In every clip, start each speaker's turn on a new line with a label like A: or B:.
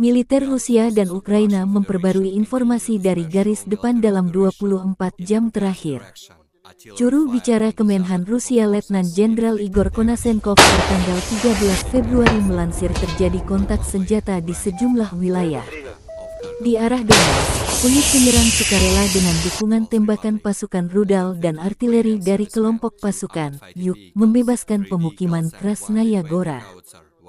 A: militer Rusia dan Ukraina memperbarui informasi dari garis depan dalam 24 jam terakhir. Curu bicara Kemenhan Rusia Letnan Jenderal Igor Konasenkov tanggal 13 Februari melansir terjadi kontak senjata di sejumlah wilayah. Di arah Donbass, unit penyerang sukarela dengan dukungan tembakan pasukan rudal dan artileri dari kelompok pasukan YUK membebaskan pemukiman Krasnaya Gora.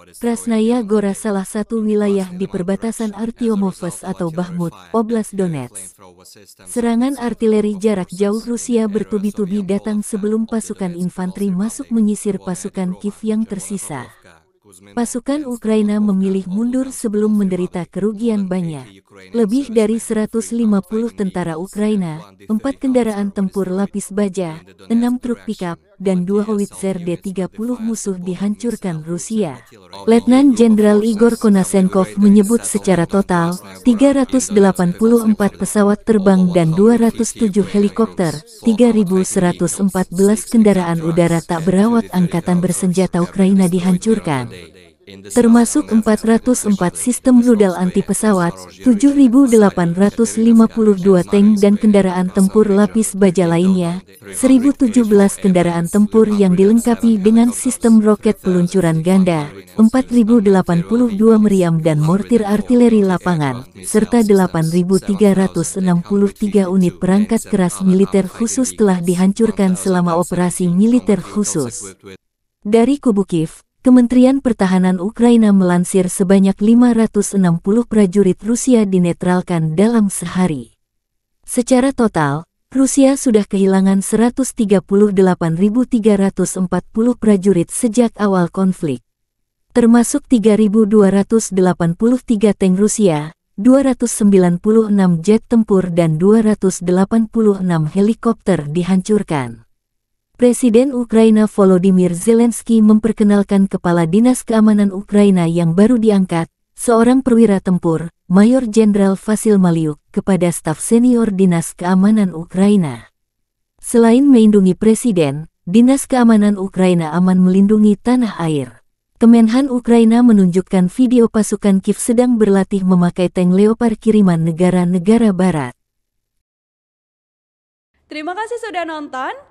A: Krasnaya Gora salah satu wilayah di perbatasan Artyomovs atau Bahmut, Oblast Donetsk. Serangan artileri jarak jauh Rusia bertubi-tubi datang sebelum pasukan infanteri masuk menyisir pasukan Kiev yang tersisa. Pasukan Ukraina memilih mundur sebelum menderita kerugian banyak. Lebih dari 150 tentara Ukraina, 4 kendaraan tempur lapis baja, 6 truk pickup, dan 2 howitzer D-30 musuh dihancurkan Rusia. Letnan Jenderal Igor Konasenkov menyebut secara total, 384 pesawat terbang dan 207 helikopter, 3.114 kendaraan udara tak berawat angkatan bersenjata Ukraina dihancurkan termasuk 404 sistem rudal anti pesawat, 7.852 tank dan kendaraan tempur lapis baja lainnya, 1.017 kendaraan tempur yang dilengkapi dengan sistem roket peluncuran ganda, 4.082 meriam dan mortir artileri lapangan, serta 8.363 unit perangkat keras militer khusus telah dihancurkan selama operasi militer khusus. Dari kubu Kiev, Kementerian Pertahanan Ukraina melansir sebanyak 560 prajurit Rusia dinetralkan dalam sehari. Secara total, Rusia sudah kehilangan 138.340 prajurit sejak awal konflik, termasuk 3.283 tank Rusia, 296 jet tempur dan 286 helikopter dihancurkan. Presiden Ukraina Volodymyr Zelensky memperkenalkan Kepala Dinas Keamanan Ukraina yang baru diangkat, seorang perwira tempur, Mayor Jenderal Vasil Maliuk, kepada staf senior Dinas Keamanan Ukraina. Selain melindungi Presiden, Dinas Keamanan Ukraina aman melindungi tanah air. Kemenhan Ukraina menunjukkan video pasukan Kiev sedang berlatih memakai tank Leopard kiriman negara-negara barat. Terima kasih sudah nonton.